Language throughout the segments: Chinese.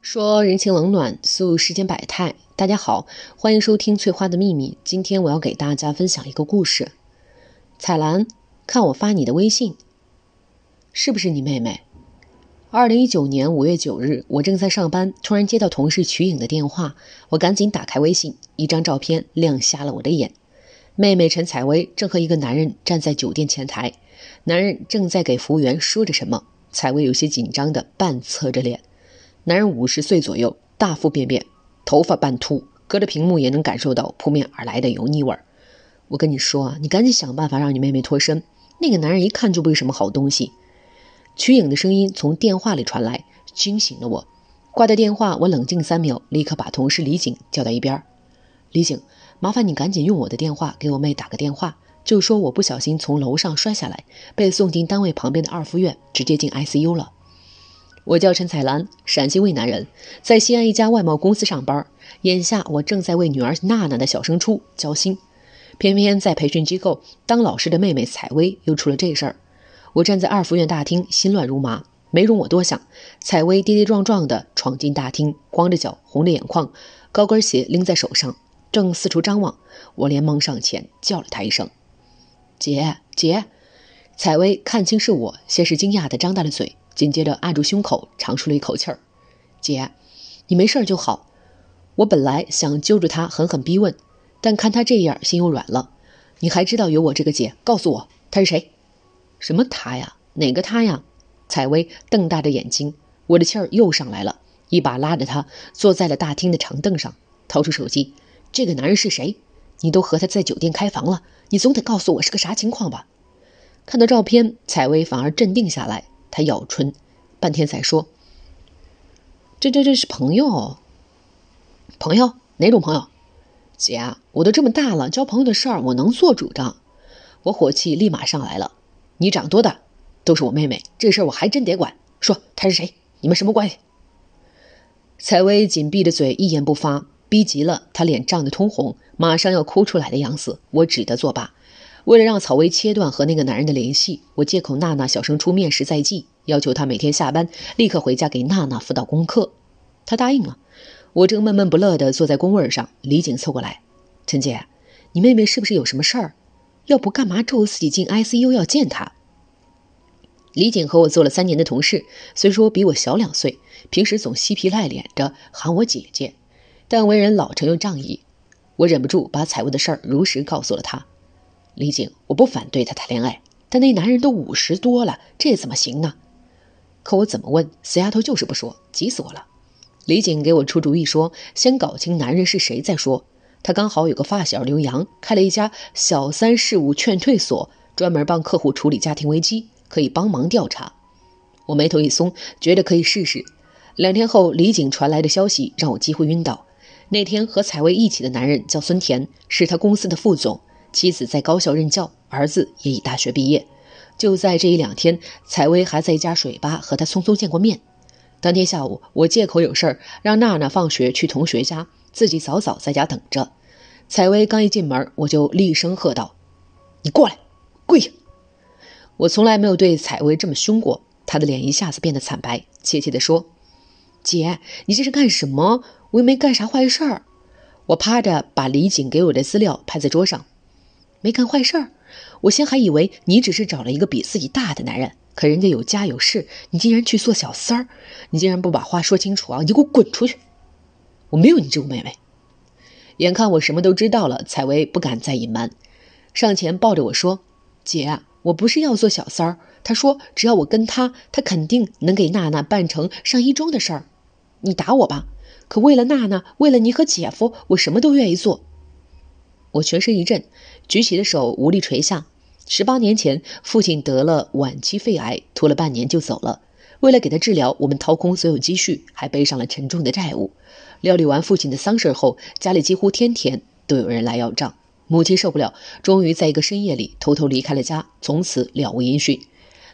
说人情冷暖，诉世间百态。大家好，欢迎收听《翠花的秘密》。今天我要给大家分享一个故事。彩兰，看我发你的微信，是不是你妹妹？二零一九年五月九日，我正在上班，突然接到同事曲颖的电话，我赶紧打开微信，一张照片亮瞎了我的眼。妹妹陈采薇正和一个男人站在酒店前台，男人正在给服务员说着什么，采薇有些紧张的半侧着脸。男人五十岁左右，大腹便便，头发半秃，隔着屏幕也能感受到扑面而来的油腻味儿。我跟你说啊，你赶紧想办法让你妹妹脱身。那个男人一看就不是什么好东西。曲颖的声音从电话里传来，惊醒了我。挂掉电话，我冷静三秒，立刻把同事李景叫到一边。李景，麻烦你赶紧用我的电话给我妹打个电话，就说我不小心从楼上摔下来，被送进单位旁边的二附院，直接进 ICU 了。我叫陈彩兰，陕西渭南人，在西安一家外贸公司上班。眼下我正在为女儿娜娜的小升初交心，偏偏在培训机构当老师的妹妹采薇又出了这事儿。我站在二附院大厅，心乱如麻。没容我多想，采薇跌跌撞撞地闯进大厅，光着脚，红着眼眶，高跟鞋拎在手上，正四处张望。我连忙上前叫了她一声：“姐姐！”采薇看清是我，先是惊讶地张大了嘴。紧接着按住胸口，长出了一口气儿。姐，你没事儿就好。我本来想揪住他狠狠逼问，但看他这样，心又软了。你还知道有我这个姐？告诉我，他是谁？什么他呀？哪个他呀？采薇瞪大着眼睛。我的气儿又上来了，一把拉着他坐在了大厅的长凳上，掏出手机。这个男人是谁？你都和他在酒店开房了，你总得告诉我是个啥情况吧？看到照片，采薇反而镇定下来。他咬唇，半天才说：“这、这、这是朋友，朋友哪种朋友？姐我都这么大了，交朋友的事儿我能做主张。我火气立马上来了。你长多大？都是我妹妹，这事儿我还真得管。说她是谁？你们什么关系？”采薇紧闭着嘴，一言不发。逼急了，她脸涨得通红，马上要哭出来的样子，我只得作罢。为了让草薇切断和那个男人的联系，我借口娜娜小升初面试在即，要求她每天下班立刻回家给娜娜辅导功课。她答应了。我正闷闷不乐地坐在工位上，李景凑过来：“陈姐，你妹妹是不是有什么事儿？要不干嘛咒自己进 ICU 要见她？”李景和我做了三年的同事，虽说比我小两岁，平时总嬉皮赖脸着喊我姐姐，但为人老成又仗义。我忍不住把采薇的事儿如实告诉了他。李景，我不反对他谈恋爱，但那男人都五十多了，这怎么行呢？可我怎么问，死丫头就是不说，急死我了。李景给我出主意说，先搞清男人是谁再说。他刚好有个发小刘洋，开了一家小三事务劝退所，专门帮客户处理家庭危机，可以帮忙调查。我眉头一松，觉得可以试试。两天后，李景传来的消息让我几乎晕倒。那天和采薇一起的男人叫孙田，是他公司的副总。妻子在高校任教，儿子也已大学毕业。就在这一两天，采薇还在一家水吧和他匆匆见过面。当天下午，我借口有事儿，让娜娜放学去同学家，自己早早在家等着。采薇刚一进门，我就厉声喝道：“你过来，跪下！”我从来没有对采薇这么凶过。她的脸一下子变得惨白，怯怯地说：“姐，你这是干什么？我又没干啥坏事儿。”我趴着，把李锦给我的资料拍在桌上。没干坏事儿，我先还以为你只是找了一个比自己大的男人，可人家有家有室，你竟然去做小三儿！你竟然不把话说清楚啊！你给我滚出去！我没有你这个妹妹。眼看我什么都知道了，采薇不敢再隐瞒，上前抱着我说：“姐，我不是要做小三儿。他说只要我跟他，他肯定能给娜娜办成上一中的事儿。你打我吧，可为了娜娜，为了你和姐夫，我什么都愿意做。”我全身一震。举起的手无力垂下。十八年前，父亲得了晚期肺癌，拖了半年就走了。为了给他治疗，我们掏空所有积蓄，还背上了沉重的债务。料理完父亲的丧事后，家里几乎天天都有人来要账。母亲受不了，终于在一个深夜里偷偷离开了家，从此了无音讯。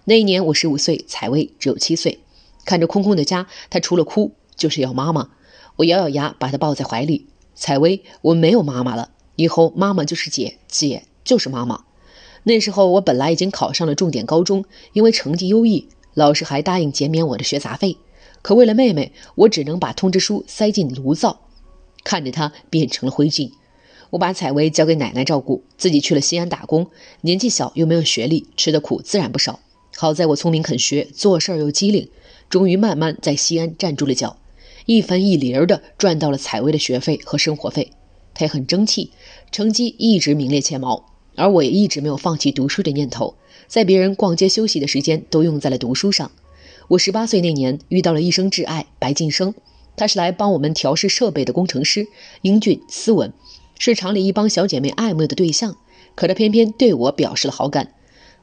那一年我十五岁，采薇只有七岁。看着空空的家，她除了哭就是要妈妈。我咬咬牙，把她抱在怀里。采薇，我没有妈妈了。以后妈妈就是姐姐，就是妈妈。那时候我本来已经考上了重点高中，因为成绩优异，老师还答应减免我的学杂费。可为了妹妹，我只能把通知书塞进炉灶，看着它变成了灰烬。我把采薇交给奶奶照顾，自己去了西安打工。年纪小又没有学历，吃的苦自然不少。好在我聪明肯学，做事又机灵，终于慢慢在西安站住了脚，一分一厘儿的赚到了采薇的学费和生活费。她也很争气。成绩一直名列前茅，而我也一直没有放弃读书的念头。在别人逛街休息的时间，都用在了读书上。我十八岁那年遇到了一生挚爱白晋生，他是来帮我们调试设备的工程师，英俊斯文，是厂里一帮小姐妹爱慕的对象。可他偏偏对我表示了好感。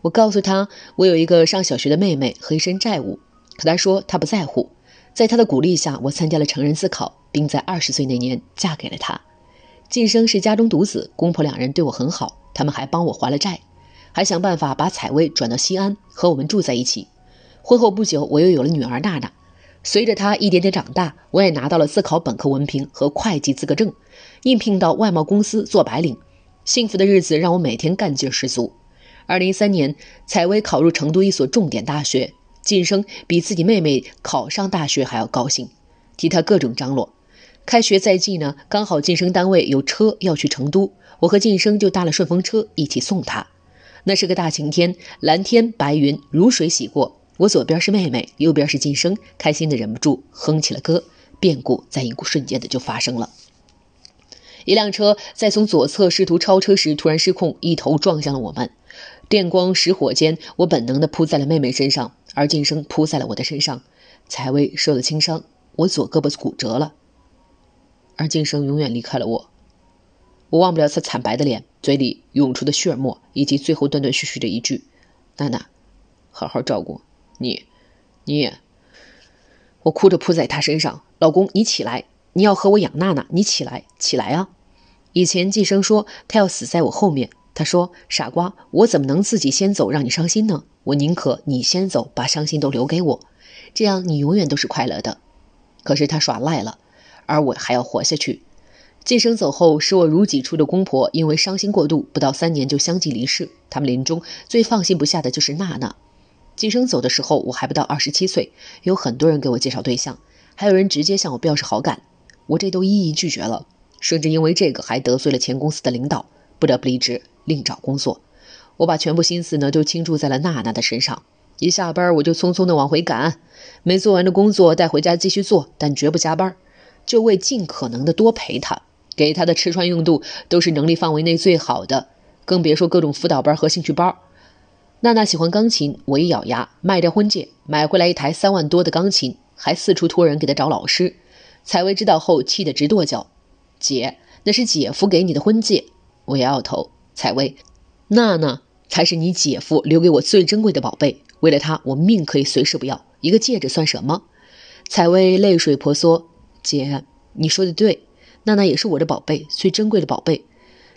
我告诉他，我有一个上小学的妹妹和一身债务。可他说他不在乎。在他的鼓励下，我参加了成人自考，并在二十岁那年嫁给了他。晋升是家中独子，公婆两人对我很好，他们还帮我还了债，还想办法把采薇转到西安和我们住在一起。婚后不久，我又有了女儿娜娜，随着她一点点长大，我也拿到了自考本科文凭和会计资格证，应聘到外贸公司做白领。幸福的日子让我每天干劲十足。二零一三年，采薇考入成都一所重点大学，晋升比自己妹妹考上大学还要高兴，替她各种张罗。开学在即呢，刚好晋升单位有车要去成都，我和晋升就搭了顺风车，一起送他。那是个大晴天，蓝天白云如水洗过。我左边是妹妹，右边是晋升，开心的忍不住哼起了歌。变故在一股瞬间的就发生了，一辆车在从左侧试图超车时突然失控，一头撞向了我们。电光石火间，我本能的扑在了妹妹身上，而晋升扑在了我的身上。才薇受了轻伤，我左胳膊骨折了。而晋生永远离开了我，我忘不了他惨白的脸，嘴里涌出的血沫，以及最后断断续续的一句：“娜娜，好好照顾你，你。”我哭着扑在他身上：“老公，你起来，你要和我养娜娜，你起来，起来啊！”以前晋生说他要死在我后面，他说：“傻瓜，我怎么能自己先走，让你伤心呢？我宁可你先走，把伤心都留给我，这样你永远都是快乐的。”可是他耍赖了。而我还要活下去。晋生走后，使我如己出的公婆，因为伤心过度，不到三年就相继离世。他们临终最放心不下的就是娜娜。晋生走的时候，我还不到二十七岁，有很多人给我介绍对象，还有人直接向我表示好感，我这都一一拒绝了，甚至因为这个还得罪了前公司的领导，不得不离职另找工作。我把全部心思呢都倾注在了娜娜的身上，一下班我就匆匆的往回赶，没做完的工作带回家继续做，但绝不加班。就为尽可能的多陪她，给她的吃穿用度都是能力范围内最好的，更别说各种辅导班和兴趣班。娜娜喜欢钢琴，我一咬牙，卖掉婚戒，买回来一台三万多的钢琴，还四处托人给她找老师。采薇知道后，气得直跺脚。姐，那是姐夫给你的婚戒。我摇摇头，采薇，娜娜才是你姐夫留给我最珍贵的宝贝。为了她，我命可以随时不要，一个戒指算什么？采薇泪水婆娑。姐，你说的对，娜娜也是我的宝贝，最珍贵的宝贝。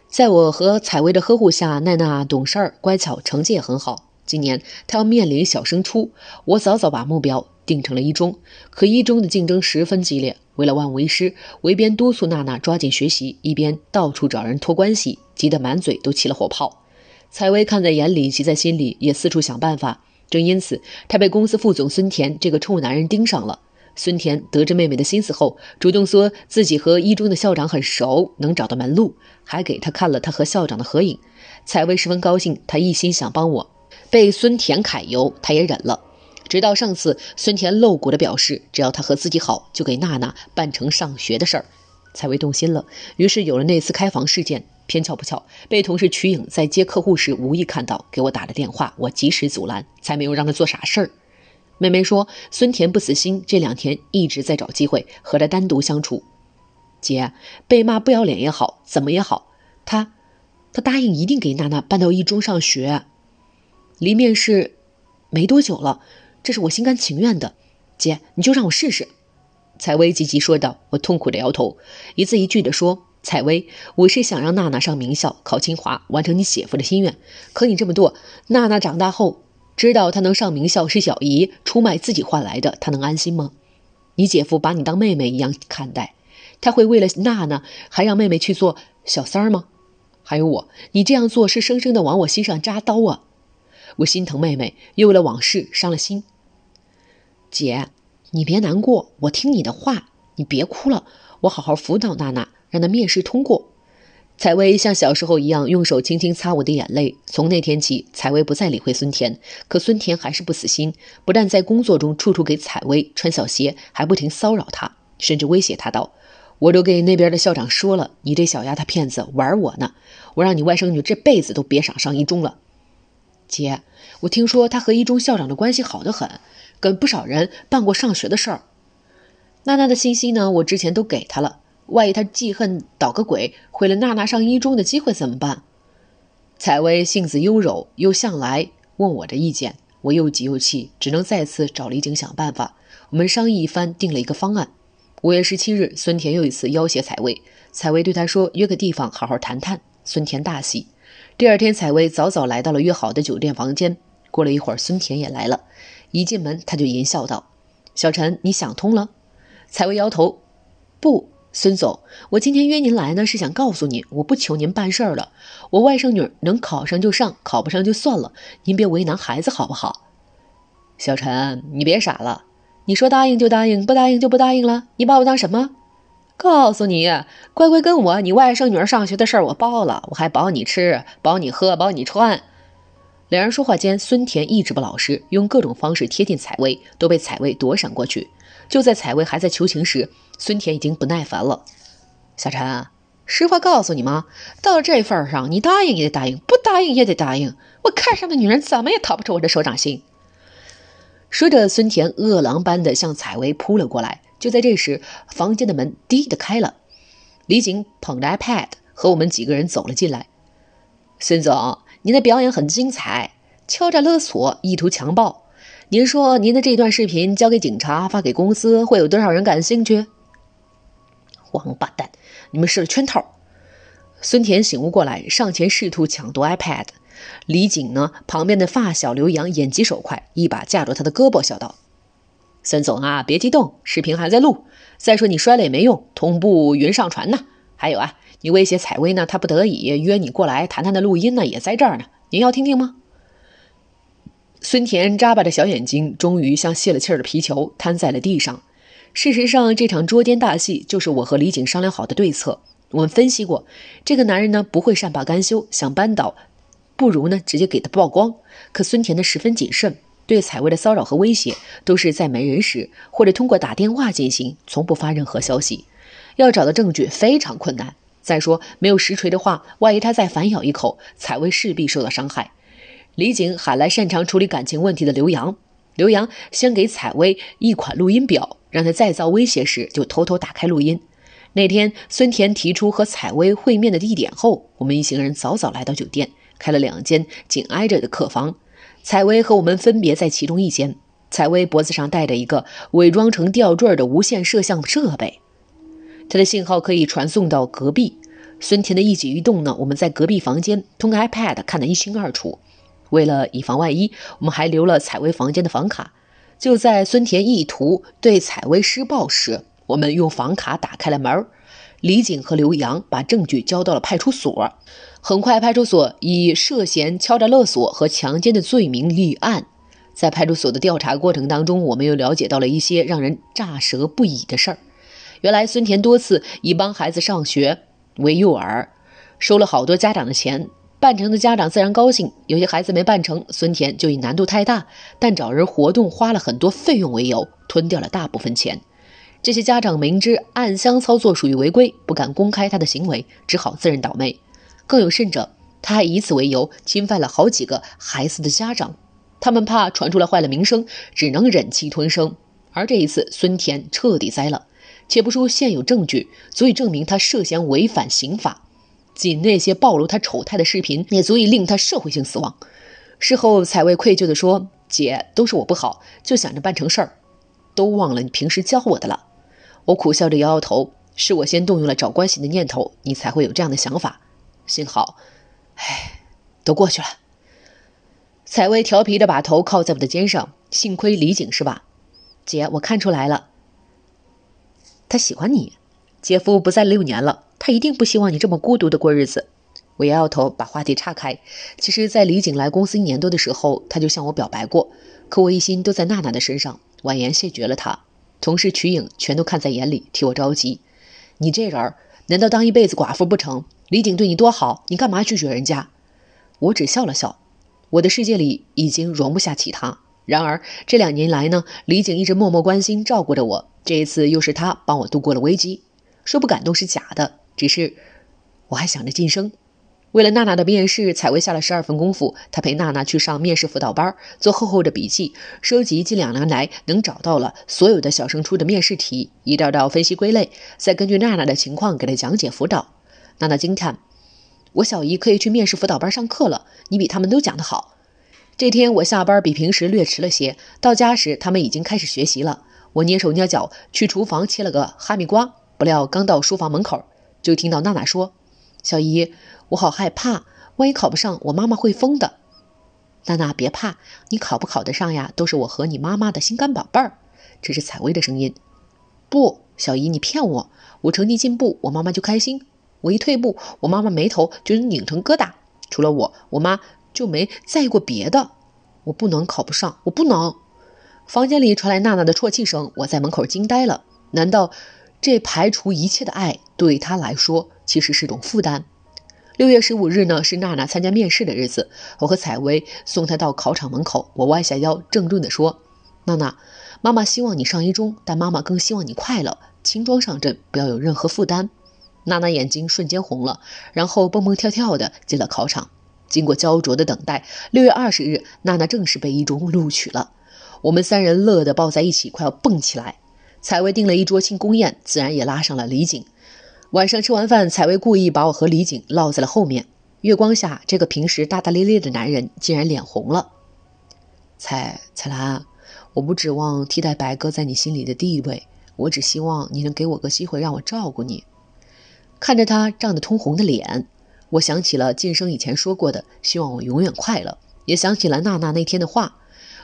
在我和采薇的呵护下，娜娜懂事儿、乖巧，成绩也很好。今年她要面临小升初，我早早把目标定成了一中。可一中的竞争十分激烈，为了万无一失，我一边督促娜娜抓紧学习，一边到处找人托关系，急得满嘴都起了火泡。采薇看在眼里，急在心里，也四处想办法。正因此，她被公司副总孙田这个臭男人盯上了。孙田得知妹妹的心思后，主动说自己和一中的校长很熟，能找到门路，还给她看了他和校长的合影。采薇十分高兴，她一心想帮我，被孙田揩油，她也忍了。直到上次，孙田露骨的表示，只要他和自己好，就给娜娜办成上学的事儿。采薇动心了，于是有了那次开房事件。偏巧不巧，被同事曲颖在接客户时无意看到，给我打了电话，我及时阻拦，才没有让他做傻事儿。妹妹说：“孙田不死心，这两天一直在找机会和他单独相处。姐，被骂不要脸也好，怎么也好，他，他答应一定给娜娜搬到一中上学。离面试没多久了，这是我心甘情愿的。姐，你就让我试试。”采薇急急说道。我痛苦的摇头，一字一句的说：“采薇，我是想让娜娜上名校，考清华，完成你姐夫的心愿。可你这么做，娜娜长大后……”知道他能上名校是小姨出卖自己换来的，他能安心吗？你姐夫把你当妹妹一样看待，他会为了娜娜还让妹妹去做小三儿吗？还有我，你这样做是生生的往我心上扎刀啊！我心疼妹妹，又为了往事伤了心。姐，你别难过，我听你的话，你别哭了，我好好辅导娜娜，让她面试通过。采薇像小时候一样，用手轻轻擦我的眼泪。从那天起，采薇不再理会孙田，可孙田还是不死心，不但在工作中处处给采薇穿小鞋，还不停骚扰她，甚至威胁她道：“我都给那边的校长说了，你这小丫头片子玩我呢，我让你外甥女这辈子都别想上一中了。”姐，我听说她和一中校长的关系好得很，跟不少人办过上学的事儿。娜娜的信息呢？我之前都给她了。万一他记恨，捣个鬼，毁了娜娜上一中的机会怎么办？采薇性子优柔，又向来问我的意见，我又急又气，只能再次找李景想办法。我们商议一番，定了一个方案。五月十七日，孙田又一次要挟采薇。采薇对他说：“约个地方，好好谈谈。”孙田大喜。第二天，采薇早早来到了约好的酒店房间。过了一会儿，孙田也来了。一进门，他就淫笑道：“小陈，你想通了？”采薇摇头：“不。”孙总，我今天约您来呢，是想告诉您，我不求您办事儿了。我外甥女能考上就上，考不上就算了，您别为难孩子好不好？小陈，你别傻了，你说答应就答应，不答应就不答应了。你把我当什么？告诉你，乖乖跟我，你外甥女儿上学的事儿我包了，我还保你吃，保你喝，保你穿。两人说话间，孙田一直不老实，用各种方式贴近采薇，都被采薇躲闪过去。就在采薇还在求情时，孙田已经不耐烦了。小陈，实话告诉你吗？到了这份上，你答应也得答应，不答应也得答应。我看上的女人，怎么也逃不出我的手掌心。说着，孙田饿狼般的向采薇扑了过来。就在这时，房间的门“滴”的开了，李景捧着 iPad 和我们几个人走了进来。孙总，您的表演很精彩，敲诈勒索，意图强暴。您说，您的这段视频交给警察发给公司，会有多少人感兴趣？王八蛋，你们设了圈套！孙田醒悟过来，上前试图抢夺 iPad。李景呢，旁边的发小刘洋眼疾手快，一把架住他的胳膊，笑道：“孙总啊，别激动，视频还在录。再说你摔了也没用，同步云上传呢。还有啊，你威胁采薇呢，她不得已约你过来谈谈的录音呢，也在这儿呢，您要听听吗？”孙田眨巴着小眼睛，终于像泄了气儿的皮球瘫在了地上。事实上，这场捉奸大戏就是我和李景商量好的对策。我们分析过，这个男人呢不会善罢甘休，想扳倒，不如呢直接给他曝光。可孙田呢十分谨慎，对采薇的骚扰和威胁都是在没人时或者通过打电话进行，从不发任何消息。要找到证据非常困难。再说没有实锤的话，万一他再反咬一口，采薇势必受到伤害。李景喊来擅长处理感情问题的刘洋，刘洋先给采薇一款录音表，让他再造威胁时就偷偷打开录音。那天孙田提出和采薇会面的地点后，我们一行人早早来到酒店，开了两间紧挨着的客房。采薇和我们分别在其中一间，采薇脖子上戴着一个伪装成吊坠的无线摄像设备，它的信号可以传送到隔壁。孙田的一举一动呢，我们在隔壁房间通过 iPad 看得一清二楚。为了以防万一，我们还留了采薇房间的房卡。就在孙田意图对采薇施暴时，我们用房卡打开了门。李锦和刘洋把证据交到了派出所。很快，派出所以涉嫌敲诈勒索和强奸的罪名立案。在派出所的调查过程当中，我们又了解到了一些让人咋舌不已的事儿。原来，孙田多次以帮孩子上学为诱饵，收了好多家长的钱。办成的家长自然高兴，有些孩子没办成，孙田就以难度太大，但找人活动花了很多费用为由，吞掉了大部分钱。这些家长明知暗箱操作属于违规，不敢公开他的行为，只好自认倒霉。更有甚者，他还以此为由侵犯了好几个孩子的家长，他们怕传出来坏了名声，只能忍气吞声。而这一次，孙田彻底栽了，且不说现有证据足以证明他涉嫌违反刑法。仅那些暴露他丑态的视频，也足以令他社会性死亡。事后，采薇愧疚地说：“姐，都是我不好，就想着办成事儿，都忘了你平时教我的了。”我苦笑着摇摇头：“是我先动用了找关系的念头，你才会有这样的想法。幸好，哎，都过去了。”采薇调皮地把头靠在我的肩上：“幸亏李景是吧，姐？我看出来了，他喜欢你。”姐夫不在六年了，他一定不希望你这么孤独的过日子。我摇摇头，把话题岔开。其实，在李景来公司一年多的时候，他就向我表白过，可我一心都在娜娜的身上，婉言谢绝了他。同事瞿颖全都看在眼里，替我着急。你这人儿，难道当一辈子寡妇不成？李景对你多好，你干嘛拒绝人家？我只笑了笑。我的世界里已经容不下其他。然而这两年来呢，李景一直默默关心照顾着我，这一次又是他帮我度过了危机。说不感动是假的，只是我还想着晋升。为了娜娜的面试，采薇下了十二分功夫。她陪娜娜去上面试辅导班，做厚厚的笔记，收集近两年来能找到了所有的小升初的面试题，一道道分析归类，再根据娜娜的情况给她讲解辅导。娜娜惊叹：“我小姨可以去面试辅导班上课了，你比他们都讲得好。”这天我下班比平时略迟了些，到家时他们已经开始学习了。我蹑手蹑脚去厨房切了个哈密瓜。不料刚到书房门口，就听到娜娜说：“小姨，我好害怕，万一考不上，我妈妈会疯的。”娜娜别怕，你考不考得上呀，都是我和你妈妈的心肝宝贝儿。”这是采薇的声音。“不，小姨，你骗我！我成绩进步，我妈妈就开心；我一退步，我妈妈眉头就能拧成疙瘩。除了我，我妈就没在意过别的。我不能考不上，我不能！”房间里传来娜娜的啜泣声，我在门口惊呆了。难道？这排除一切的爱，对他来说其实是种负担。六月十五日呢，是娜娜参加面试的日子。我和采薇送她到考场门口，我弯下腰郑重地说：“娜娜，妈妈希望你上一中，但妈妈更希望你快乐，轻装上阵，不要有任何负担。”娜娜眼睛瞬间红了，然后蹦蹦跳跳的进了考场。经过焦灼的等待，六月二十日，娜娜正式被一中录取了。我们三人乐得抱在一起，快要蹦起来。采薇订了一桌庆功宴，自然也拉上了李景。晚上吃完饭，采薇故意把我和李景落在了后面。月光下，这个平时大大咧咧的男人竟然脸红了。彩彩兰，我不指望替代白哥在你心里的地位，我只希望你能给我个机会，让我照顾你。看着他涨得通红的脸，我想起了晋升以前说过的“希望我永远快乐”，也想起了娜娜那天的话。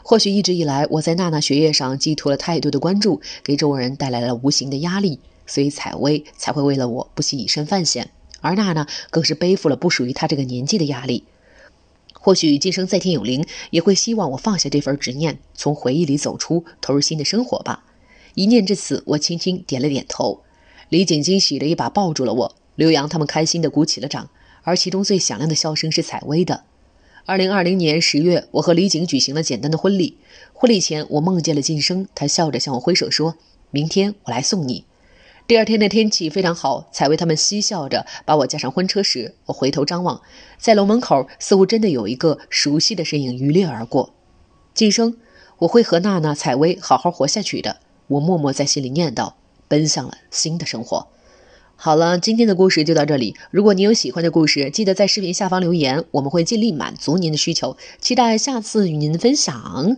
或许一直以来，我在娜娜学业上寄托了太多的关注，给周围人带来了无形的压力，所以采薇才会为了我不惜以身犯险，而娜娜更是背负了不属于她这个年纪的压力。或许今生在天有灵，也会希望我放下这份执念，从回忆里走出，投入新的生活吧。一念至此，我轻轻点了点头。李锦惊喜的一把抱住了我，刘洋他们开心的鼓起了掌，而其中最响亮的笑声是采薇的。二零二零年十月，我和李景举行了简单的婚礼。婚礼前，我梦见了晋生，他笑着向我挥手说：“明天我来送你。”第二天的天气非常好，采薇他们嬉笑着把我架上婚车时，我回头张望，在楼门口似乎真的有一个熟悉的身影鱼掠而过。晋生，我会和娜娜、采薇好好活下去的。我默默在心里念叨，奔向了新的生活。好了，今天的故事就到这里。如果您有喜欢的故事，记得在视频下方留言，我们会尽力满足您的需求。期待下次与您分享。